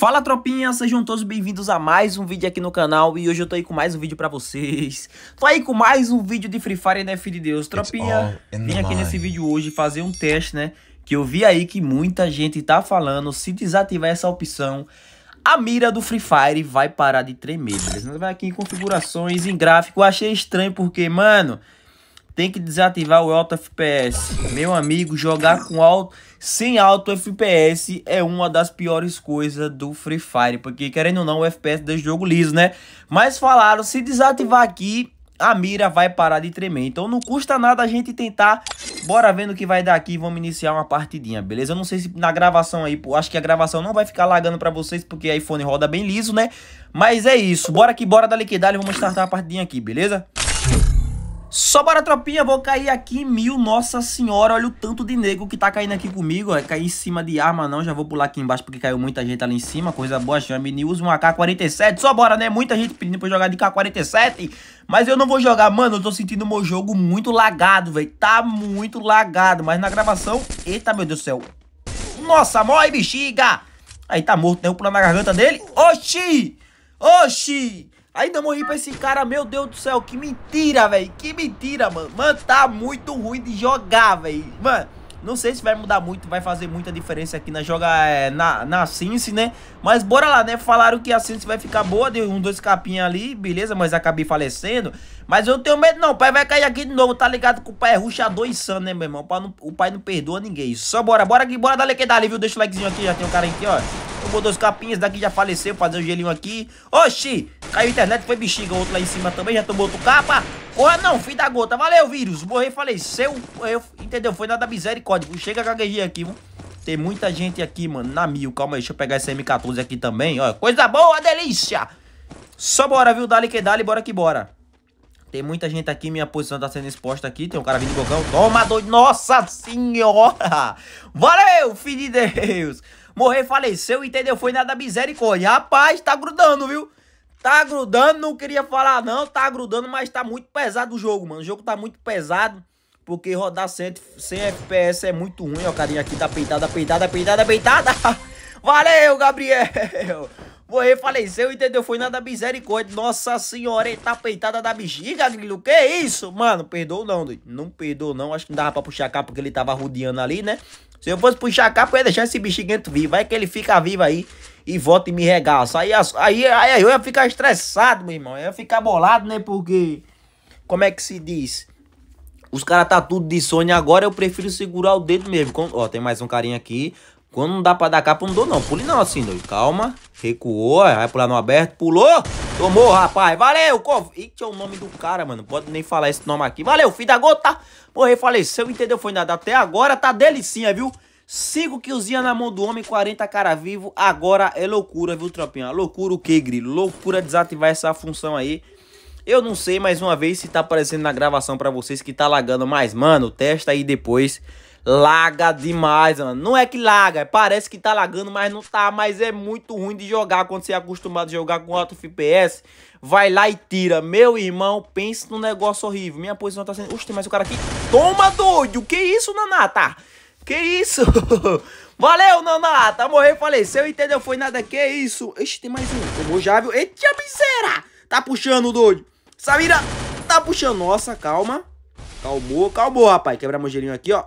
Fala tropinha, sejam todos bem-vindos a mais um vídeo aqui no canal e hoje eu tô aí com mais um vídeo pra vocês. Tô aí com mais um vídeo de Free Fire, né, filho de Deus? Tropinha, vim aqui nesse vídeo hoje fazer um teste, né, que eu vi aí que muita gente tá falando, se desativar essa opção, a mira do Free Fire vai parar de tremer, beleza? Vai aqui em configurações, em gráfico, achei estranho porque, mano, tem que desativar o alto FPS. Meu amigo, jogar com alto sem alto FPS é uma das piores coisas do Free Fire, porque querendo ou não, o FPS do jogo liso, né? Mas falaram, se desativar aqui, a mira vai parar de tremer. Então não custa nada a gente tentar. Bora vendo o que vai dar aqui, vamos iniciar uma partidinha, beleza? Eu não sei se na gravação aí, pô, acho que a gravação não vai ficar lagando pra vocês, porque iPhone roda bem liso, né? Mas é isso, bora que bora da e vamos startar a partidinha aqui, beleza? Só bora, tropinha, vou cair aqui mil, nossa senhora, olha o tanto de nego que tá caindo aqui comigo, ó, é, cair em cima de arma não, já vou pular aqui embaixo porque caiu muita gente ali em cima, coisa boa, chame, usa um AK-47, só bora, né, muita gente pedindo pra jogar de K-47, mas eu não vou jogar, mano, eu tô sentindo o meu jogo muito lagado, velho, tá muito lagado, mas na gravação, eita, meu Deus do céu, nossa, morre, bexiga, aí tá morto, né, eu pulo na garganta dele, oxi, oxi, Ainda morri pra esse cara, meu Deus do céu, que mentira, velho, que mentira, mano. Mano, tá muito ruim de jogar, velho. Mano, não sei se vai mudar muito, vai fazer muita diferença aqui na joga, é, na, na Cincy, né? Mas bora lá, né? Falaram que a Cincy vai ficar boa, deu um, dois capinhos ali, beleza, mas acabei falecendo. Mas eu não tenho medo não, o pai vai cair aqui de novo, tá ligado? Que o pai é ruxador insano, né, meu irmão? O pai não, o pai não perdoa ninguém. Só bora, bora aqui, bora dar dá dali, viu? Deixa o likezinho aqui, já tem um cara aqui, ó. Tomou dois capinhas, daqui já faleceu, fazer o um gelinho aqui. Oxi! Caiu a internet, foi bexiga. Outro lá em cima também, já tomou outro capa. Porra, não, filho da gota. Valeu, vírus. Morrei, faleceu. Eu, entendeu? Foi nada misericórdia. Chega a gaguejinha aqui, viu? Tem muita gente aqui, mano, na mil. Calma aí, deixa eu pegar esse M14 aqui também. Olha, coisa boa, delícia. Só bora, viu? Dali que dali, bora que bora. Tem muita gente aqui, minha posição tá sendo exposta aqui. Tem um cara vindo de bocão. Toma, doido. Nossa senhora. Valeu, filho de Deus. Morrer, faleceu, entendeu? Foi nada misericórdia. Rapaz, tá grudando, viu? Tá grudando, não queria falar não, tá grudando, mas tá muito pesado o jogo, mano. O jogo tá muito pesado, porque rodar 100, 100 FPS é muito ruim, ó. Carinha aqui tá peitada, peitada, peitada, peitada. Valeu, Gabriel! Morrer faleceu, entendeu? Foi nada misericórdia. Nossa senhora, tá peitada da bexiga, grilo. Que isso? Mano, perdoou não, doido. Não perdoou não. Acho que não dava pra puxar a capa porque ele tava rodeando ali, né? Se eu fosse puxar a capa, eu ia deixar esse bexiguento vivo. Vai que ele fica vivo aí e volta e me regaça. Aí, aí, aí eu ia ficar estressado, meu irmão. Eu ia ficar bolado, né? Porque... Como é que se diz? Os caras tá tudo de Sony agora, eu prefiro segurar o dedo mesmo. Ó, tem mais um carinha aqui. Quando não dá pra dar capa, não dou não. Pule não assim, doido. Calma. Recuou. É. Vai pular no aberto. Pulou. Tomou, rapaz. Valeu, Cov... Eita, é o nome do cara, mano. Pode nem falar esse nome aqui. Valeu, filho da gota. Porra, faleceu, entendeu? Foi nada. Até agora tá delicinha, viu? 5 killzinha na mão do homem, 40 cara vivo. Agora é loucura, viu, tropinha? Loucura o que, grilo? Loucura desativar essa função aí. Eu não sei, mais uma vez, se tá aparecendo na gravação pra vocês que tá lagando. Mas, mano, testa aí depois Laga demais, mano. Não é que laga, parece que tá lagando, mas não tá. Mas é muito ruim de jogar quando você é acostumado a jogar com alto FPS. Vai lá e tira. Meu irmão, Pensa num negócio horrível. Minha posição tá sendo... Oxe, mas o cara aqui... Toma, doido! Que isso, Nanata? Que isso? Valeu, Nanata! Morreu, faleceu, entendeu? Foi nada, que isso? Ixi, tem mais um. Tomou já, viu? Eita, miséria! Tá puxando, doido. Samira tá puxando. Nossa, calma. Calmou, calmou, rapaz. Quebra a aqui, ó.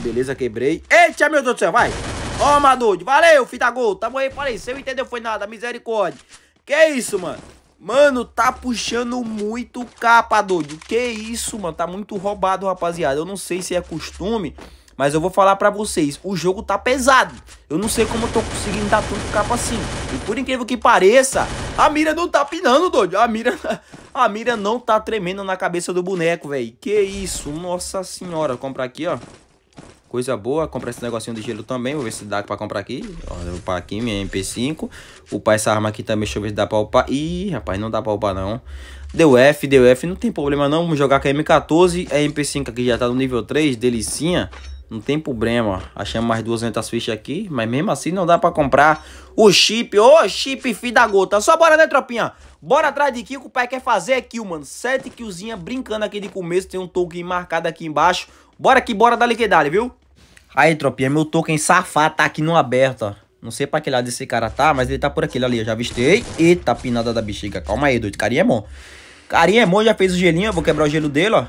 Beleza, quebrei. Eita, meu Deus do céu, vai. Toma, madude Valeu, fita gol. Tamo aí, você não entendeu? Foi nada, misericórdia. Que isso, mano? Mano, tá puxando muito capa, doido. Que isso, mano? Tá muito roubado, rapaziada. Eu não sei se é costume, mas eu vou falar pra vocês. O jogo tá pesado. Eu não sei como eu tô conseguindo dar tanto capa assim. E por incrível que pareça, a mira não tá pinando, doido. A mira, a mira não tá tremendo na cabeça do boneco, velho. Que isso, nossa senhora. Comprar aqui, ó. Coisa boa, comprar esse negocinho de gelo também. Vou ver se dá pra comprar aqui. Ó, vou upar aqui minha MP5. Upar essa arma aqui também. Deixa eu ver se dá pra upar. Ih, rapaz, não dá pra upar não. Deu F, deu F. Não tem problema não. Vamos jogar com a M14. A MP5 aqui já tá no nível 3. Delicinha. Não tem problema. Achamos mais 200 fichas aqui. Mas mesmo assim não dá pra comprar o chip. Ô, oh, chip, filho da gota. Só bora, né, tropinha? Bora atrás de kill. Que o pai quer fazer é kill, mano. Sete killzinha brincando aqui de começo. Tem um token marcado aqui embaixo. Bora que bora, da liquidade viu? Aí, tropinha, meu token safado tá aqui no aberto, ó. Não sei pra que lado esse cara tá, mas ele tá por aquele ali, eu já avistei. Eita, pinada da bexiga. Calma aí, doido. Carinha é bom. Carinha é bom, já fez o gelinho, eu vou quebrar o gelo dele, ó.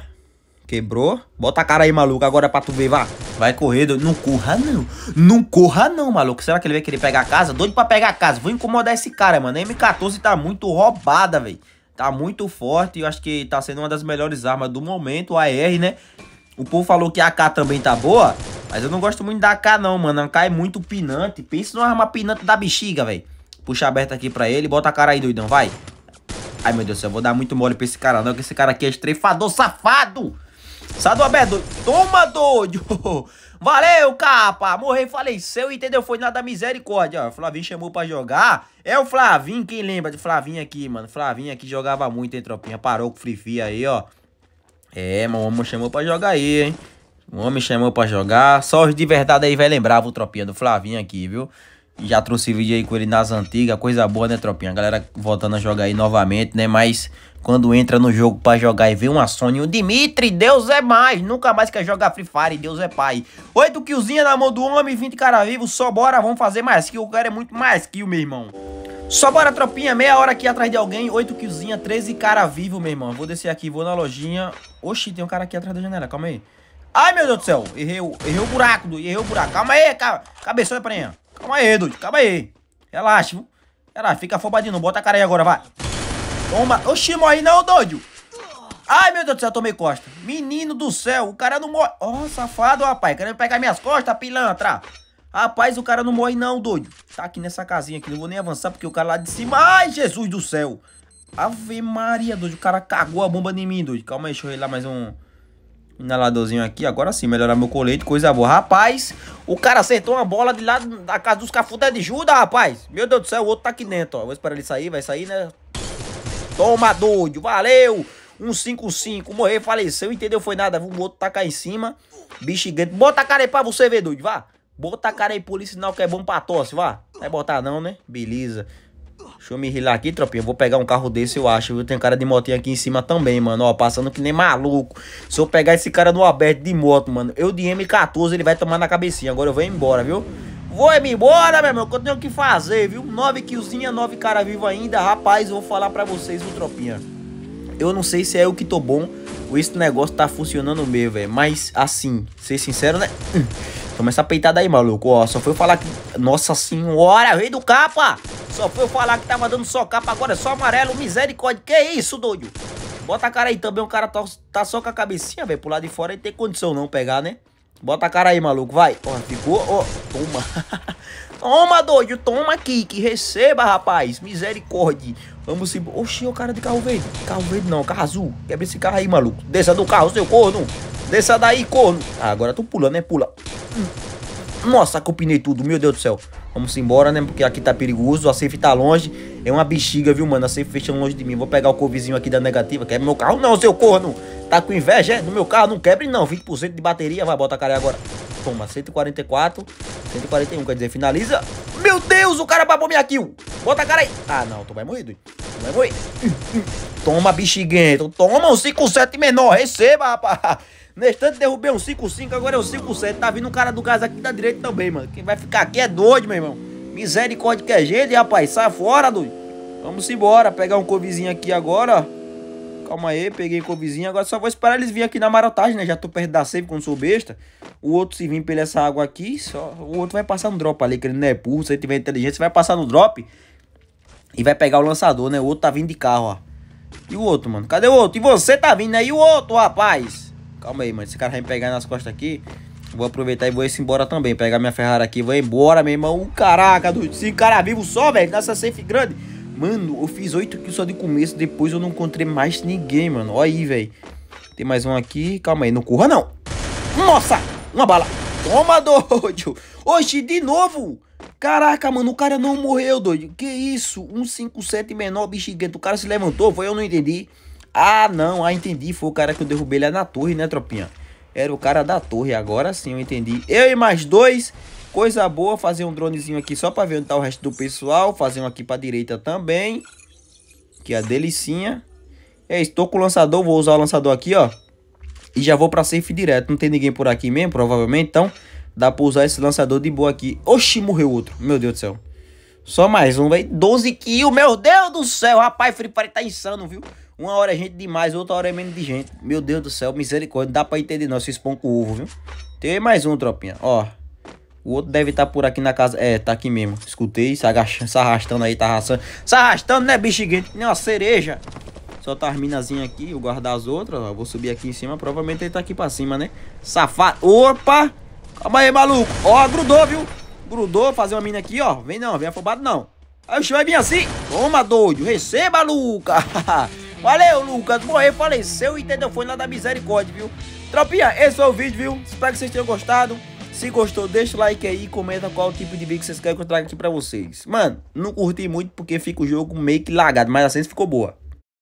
Quebrou. Bota a cara aí, maluco, agora é pra tu ver, vá. Vai correr, doido. Não corra, não. Não corra, não, maluco. Será que ele vai querer pegar a casa? Doido pra pegar a casa. Vou incomodar esse cara, mano. A M14 tá muito roubada, velho. Tá muito forte. Eu acho que tá sendo uma das melhores armas do momento, a AR, né? O povo falou que a AK também tá boa. Mas eu não gosto muito da AK não, mano. A AK é muito pinante. Pensa numa arma pinante da bexiga, velho. Puxa aberta aqui pra ele. Bota a cara aí, doidão. Vai. Ai, meu Deus do céu. Vou dar muito mole pra esse cara não. Que esse cara aqui é estrefador safado. do aberto. Toma, doido. Valeu, capa. Morrei, faleceu, entendeu? Foi nada misericórdia. Ó, o Flavinho chamou pra jogar. É o Flavinho. Quem lembra de Flavinho aqui, mano? Flavinho aqui jogava muito, hein, tropinha? Parou com o Free Fire aí, ó. É, mano. O chamou pra jogar aí, hein? Um homem chamou pra jogar. Só os de verdade aí vai lembrar, o tropinha, do Flavinho aqui, viu? Já trouxe vídeo aí com ele nas antigas. Coisa boa, né, tropinha? A galera voltando a jogar aí novamente, né? Mas quando entra no jogo pra jogar e vê uma Sony, o Dimitri, Deus é mais. Nunca mais quer jogar Free Fire, Deus é pai. Oito killzinha na mão do homem, 20 cara vivo. Só bora, vamos fazer mais kill. O cara é muito mais kill, meu irmão. Só bora, tropinha, meia hora aqui atrás de alguém, 8 killzinha, 13 cara vivo, meu irmão. Vou descer aqui, vou na lojinha. Oxi, tem um cara aqui atrás da janela, calma aí. Ai, meu Deus do céu. Errei o, errei o buraco, doido. Errei o buraco. Calma aí, cara. Cabeção é prenha. Calma aí, doido. Calma aí. Relaxa, viu? Relaxa, fica afobadinho. Não bota a cara aí agora, vai. Toma. Oxi, morre não, doido. Ai, meu Deus do céu, tomei costa. Menino do céu, o cara não morre. Ó, oh, safado, rapaz. Querendo pegar minhas costas, pilantra. Rapaz, o cara não morre não, doido. Tá aqui nessa casinha aqui. Não vou nem avançar porque o cara lá de cima... Ai, Jesus do céu. Ave Maria, doido. O cara cagou a bomba em mim, doido. Calma aí, deixa eu ir lá mais um... Inaladorzinho aqui, agora sim, melhorar meu colete, coisa boa. Rapaz, o cara acertou uma bola de lá da casa dos cafutas de Judas, rapaz. Meu Deus do céu, o outro tá aqui dentro, ó. Vou esperar ele sair, vai sair, né? Toma, doido, valeu! 155, morreu, faleceu, entendeu? Foi nada, o outro tá cá em cima. Bicho gigante. Bota a cara aí pra você ver, doido, vá. Bota a cara aí, polícia, sinal que é bom pra tosse, vá. Vai botar não, né? Beleza. Deixa eu me rilar aqui, tropinha. vou pegar um carro desse, eu acho, viu? Tem cara de motinha aqui em cima também, mano. Ó, passando que nem maluco. Se eu pegar esse cara no aberto de moto, mano, eu de M14, ele vai tomar na cabecinha. Agora eu vou embora, viu? Vou-me embora, meu irmão, que eu tenho que fazer, viu? Nove killzinha, nove cara vivo ainda. Rapaz, eu vou falar pra vocês, viu, tropinha? Eu não sei se é eu que tô bom ou esse negócio tá funcionando mesmo, velho. Mas, assim, ser sincero, né? Toma essa peitada aí, maluco. Ó, só foi falar que... Nossa senhora, rei do capa! Só foi falar que tava dando só capa agora. É só amarelo, misericórdia. Que isso, doido? Bota a cara aí também. O cara tá, tá só com a cabecinha, velho. Pro lado de fora e tem condição não pegar, né? Bota a cara aí, maluco. Vai. Ó, ficou. Ó, toma. toma, doido. Toma aqui. Que receba, rapaz. Misericórdia. Vamos se... Oxi, o cara de carro verde. Carro verde não, carro azul. Quebra esse carro aí, maluco. Desça do carro, seu corno. Desça daí, corno. Ah, agora tu pula, né? Pula. Nossa, acupinei tudo, meu Deus do céu. Vamos embora, né? Porque aqui tá perigoso, a safe tá longe. É uma bexiga, viu, mano? A safe fechando longe de mim. Vou pegar o covizinho aqui da negativa. Quebra meu carro não, seu corno. Tá com inveja, é? No meu carro não quebre não. 20% de bateria. Vai, bota a cara agora. Toma, 144. 141, quer dizer, finaliza. Meu Deus, o cara babou minha kill. Bota a cara aí. Ah, não, tu vai morrer, doido. Tu vai morrer. Toma, bexiguento. Toma um 5-7 menor. Receba, rapaz. Neste tanto derrubei um 5-5, agora é um 5-7. Tá vindo um cara do gás aqui da direita também, mano. Quem vai ficar aqui é doido, meu irmão. Misericórdia que é gente, rapaz. Sai fora, doido. Vamos embora. Pegar um covizinho aqui agora, ó. Calma aí, peguei covizinho. Agora só vou esperar eles virem aqui na marotagem, né? Já tô perto da save quando sou besta. O outro se vir pela essa água aqui, só... o outro vai passar no drop ali, que ele não é burro. Se ele tiver inteligência, vai passar no drop. E vai pegar o lançador, né? O outro tá vindo de carro, ó. E o outro, mano? Cadê o outro? E você tá vindo aí, né? o outro, rapaz? Calma aí, mano. Esse cara vai me pegar nas costas aqui. Vou aproveitar e vou ir embora também. Pegar minha Ferrari aqui. Vou embora, meu irmão. Caraca, doido. esse cara é vivo só, velho. Nessa safe grande. Mano, eu fiz 8 kills só de começo. Depois eu não encontrei mais ninguém, mano. Olha aí, velho. Tem mais um aqui. Calma aí. Não corra, não. Nossa! Uma bala. Toma, doido. Oxi, de novo. Caraca, mano, o cara não morreu, doido. Que isso? um 5-7 menor, bicho gigante. O cara se levantou, foi eu não entendi. Ah, não, ah, entendi. Foi o cara que eu derrubei lá na torre, né, tropinha? Era o cara da torre, agora sim eu entendi. Eu e mais dois. Coisa boa, fazer um dronezinho aqui só pra ver onde tá o resto do pessoal. Fazer um aqui pra direita também. Que é a delicinha. É isso, tô com o lançador, vou usar o lançador aqui, ó. E já vou pra safe direto. Não tem ninguém por aqui mesmo, provavelmente. Então, dá pra usar esse lançador de boa aqui. Oxi, morreu outro. Meu Deus do céu. Só mais um, velho. 12 kills, meu Deus do céu. Rapaz, Free Fire tá insano, viu? Uma hora é gente demais, outra hora é menos de gente. Meu Deus do céu, misericórdia. Não dá pra entender não, esses pão com ovo, viu? Tem mais um, tropinha. Ó, o outro deve estar tá por aqui na casa. É, tá aqui mesmo. Escutei, se, agachando, se arrastando aí, tá arrastando. Se arrastando, né, bicho gigante? Nem uma cereja. Só tá as minazinhas aqui, eu guardar as outras. Ó. Vou subir aqui em cima. Provavelmente ele tá aqui pra cima, né? Safado. Opa! Calma aí, maluco. Ó, grudou, viu? Grudou, fazer uma mina aqui, ó. Vem não, vem afobado não. Oxe, vai vir assim. Toma, doido. Receba, Luca. Valeu, Lucas. Morreu, faleceu, entendeu? Foi nada misericórdia, viu? Tropinha, esse foi o vídeo, viu? Espero que vocês tenham gostado. Se gostou, deixa o like aí e comenta qual tipo de vídeo que vocês querem que eu traga aqui pra vocês. Mano, não curti muito porque fica o jogo meio que lagado, mas a assim sensação ficou boa.